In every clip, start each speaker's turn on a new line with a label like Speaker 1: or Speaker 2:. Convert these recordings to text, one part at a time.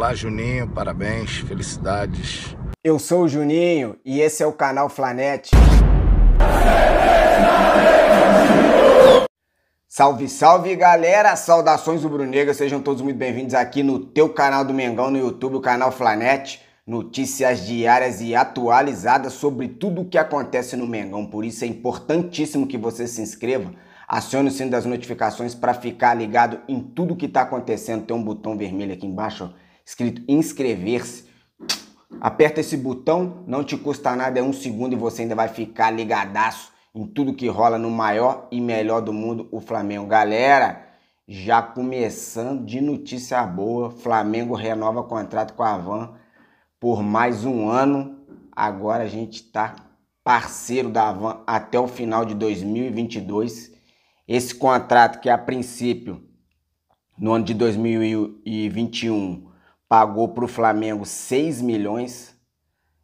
Speaker 1: Olá, Juninho, parabéns, felicidades. Eu sou o Juninho e esse é o canal Flanete. Salve, salve galera! Saudações do Brunega, sejam todos muito bem-vindos aqui no teu canal do Mengão no YouTube, o canal Flanete. Notícias diárias e atualizadas sobre tudo o que acontece no Mengão, por isso é importantíssimo que você se inscreva. Acione o sino das notificações para ficar ligado em tudo que está acontecendo. Tem um botão vermelho aqui embaixo ó escrito inscrever-se. Aperta esse botão, não te custa nada, é um segundo e você ainda vai ficar ligadaço em tudo que rola no maior e melhor do mundo, o Flamengo. Galera, já começando de notícia boa, Flamengo renova contrato com a Van por mais um ano. Agora a gente está parceiro da Van até o final de 2022. Esse contrato que a princípio no ano de 2021 pagou para o Flamengo 6 milhões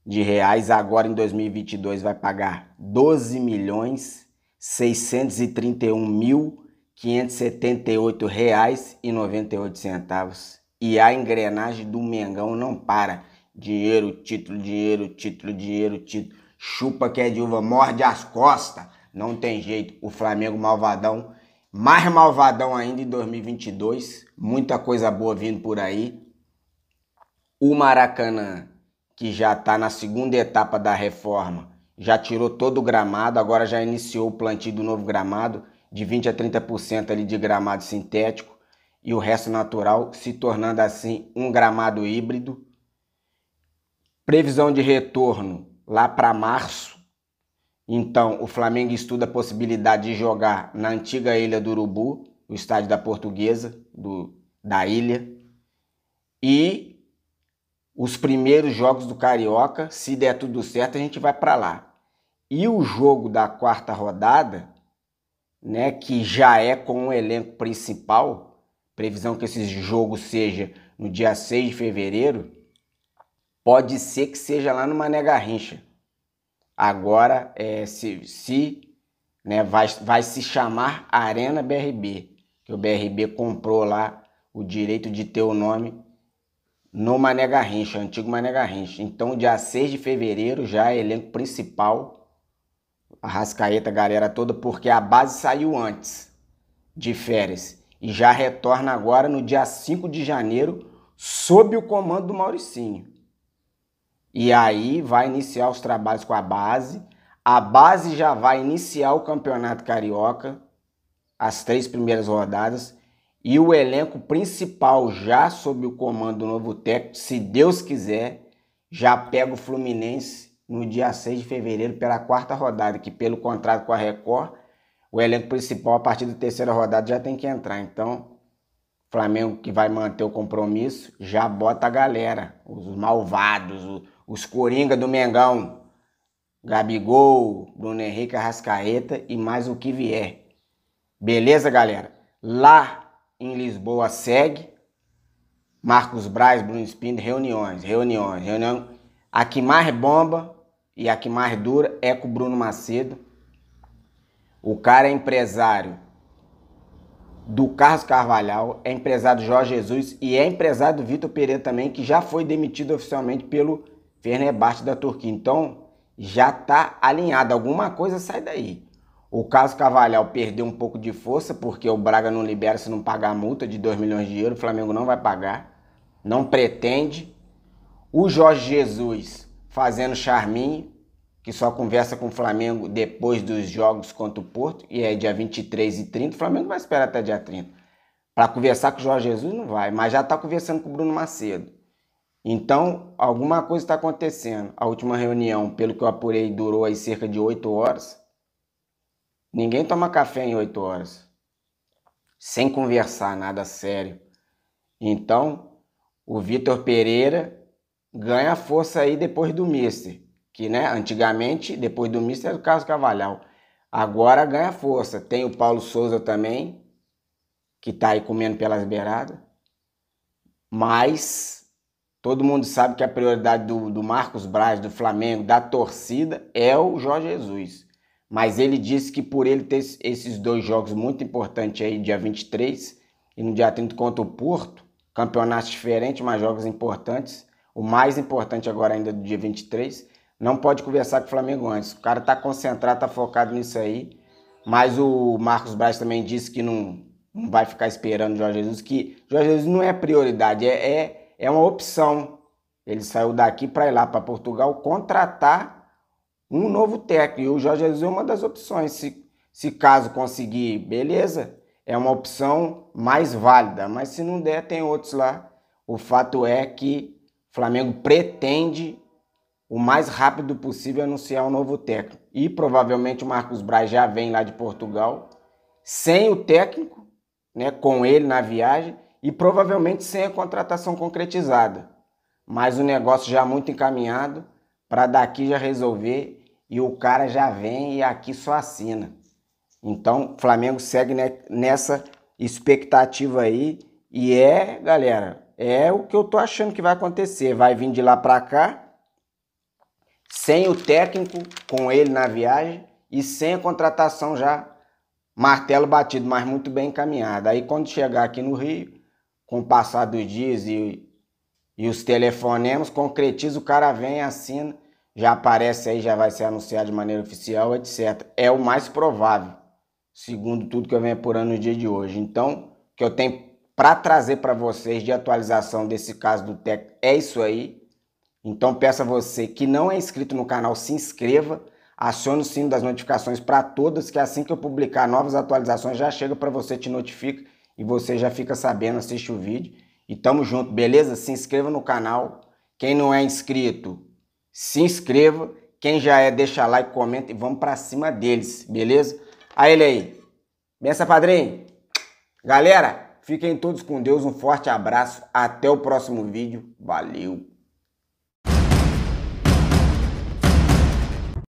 Speaker 1: de reais, agora em 2022 vai pagar 12 milhões 631 mil 578 reais e 98 centavos. E a engrenagem do Mengão não para. Dinheiro, título, dinheiro, título, dinheiro, título. Chupa que é de uva, morde as costas. Não tem jeito. O Flamengo malvadão, mais malvadão ainda em 2022. Muita coisa boa vindo por aí. O Maracanã, que já está na segunda etapa da reforma, já tirou todo o gramado, agora já iniciou o plantio do novo gramado, de 20 a 30% ali de gramado sintético e o resto natural, se tornando assim um gramado híbrido. Previsão de retorno lá para março. Então, o Flamengo estuda a possibilidade de jogar na antiga Ilha do Urubu, o estádio da Portuguesa, do, da ilha. E os primeiros jogos do Carioca. Se der tudo certo, a gente vai para lá. E o jogo da quarta rodada, né, que já é com o elenco principal, previsão que esse jogo seja no dia 6 de fevereiro, pode ser que seja lá no Mané Garrincha. Agora, é, se, se né, vai, vai se chamar Arena BRB, que o BRB comprou lá o direito de ter o nome no Mané Garrincha, antigo Mané Garrincha. Então, dia 6 de fevereiro já é elenco principal, a Rascaeta, galera toda, porque a base saiu antes de férias e já retorna agora no dia 5 de janeiro sob o comando do Mauricinho. E aí vai iniciar os trabalhos com a base. A base já vai iniciar o Campeonato Carioca, as três primeiras rodadas, e o elenco principal, já sob o comando do novo técnico, se Deus quiser, já pega o Fluminense no dia 6 de fevereiro pela quarta rodada, que pelo contrato com a Record, o elenco principal a partir da terceira rodada já tem que entrar. Então, Flamengo que vai manter o compromisso, já bota a galera, os malvados, os coringa do Mengão, Gabigol, Bruno Henrique, Arrascaeta e mais o que vier. Beleza, galera? Lá em Lisboa segue. Marcos Braz, Bruno Espino, reuniões, reuniões, reunião. A que mais bomba e a que mais dura é com o Bruno Macedo. O cara é empresário do Carlos Carvalhal, é empresário do Jorge Jesus e é empresário do Vitor Pereira também, que já foi demitido oficialmente pelo Fenerbahçe da Turquia. Então, já tá alinhado. Alguma coisa sai daí. O caso Cavalhal perdeu um pouco de força, porque o Braga não libera se não pagar a multa de 2 milhões de euros, o Flamengo não vai pagar, não pretende. O Jorge Jesus fazendo charminho, que só conversa com o Flamengo depois dos jogos contra o Porto, e é dia 23 e 30, o Flamengo vai esperar até dia 30. Para conversar com o Jorge Jesus não vai, mas já está conversando com o Bruno Macedo. Então, alguma coisa está acontecendo. A última reunião, pelo que eu apurei, durou aí cerca de 8 horas. Ninguém toma café em 8 horas, sem conversar nada sério. Então, o Vitor Pereira ganha força aí depois do Mister, que né, antigamente, depois do Mister era o Carlos Cavalhal. Agora ganha força. Tem o Paulo Souza também, que tá aí comendo pelas beiradas. Mas todo mundo sabe que a prioridade do, do Marcos Braz, do Flamengo, da torcida, é o Jorge Jesus. Mas ele disse que por ele ter esses dois jogos muito importantes aí, dia 23 e no dia 30 contra o Porto, campeonatos diferentes, mas jogos importantes, o mais importante agora ainda do dia 23, não pode conversar com o Flamengo antes. O cara tá concentrado, tá focado nisso aí. Mas o Marcos Braz também disse que não, não vai ficar esperando o Jorge Jesus, que Jorge Jesus não é prioridade, é, é, é uma opção. Ele saiu daqui para ir lá para Portugal contratar um novo técnico. E o Jorge Jesus é uma das opções. Se, se caso conseguir, beleza, é uma opção mais válida. Mas se não der, tem outros lá. O fato é que o Flamengo pretende o mais rápido possível anunciar um novo técnico. E provavelmente o Marcos Braz já vem lá de Portugal sem o técnico, né, com ele na viagem e provavelmente sem a contratação concretizada. Mas o negócio já muito encaminhado para daqui já resolver e o cara já vem e aqui só assina. Então, o Flamengo segue nessa expectativa aí e é, galera, é o que eu tô achando que vai acontecer. Vai vir de lá para cá sem o técnico com ele na viagem e sem a contratação já martelo batido, mas muito bem encaminhada. Aí quando chegar aqui no Rio, com o passar dos dias e, e os telefonemos, concretiza, o cara vem, assina já aparece aí, já vai ser anunciado de maneira oficial, etc. É o mais provável, segundo tudo que eu venho apurando no dia de hoje. Então, que eu tenho para trazer para vocês de atualização desse caso do TEC é isso aí. Então, peço a você que não é inscrito no canal, se inscreva, acione o sino das notificações para todas, que assim que eu publicar novas atualizações já chega para você, te notifica e você já fica sabendo, assiste o vídeo. E tamo junto, beleza? Se inscreva no canal. Quem não é inscrito, se inscreva. Quem já é, deixa like, comenta e vamos para cima deles, beleza? A ele aí. Benção, padrinho. Galera, fiquem todos com Deus. Um forte abraço. Até o próximo vídeo. Valeu.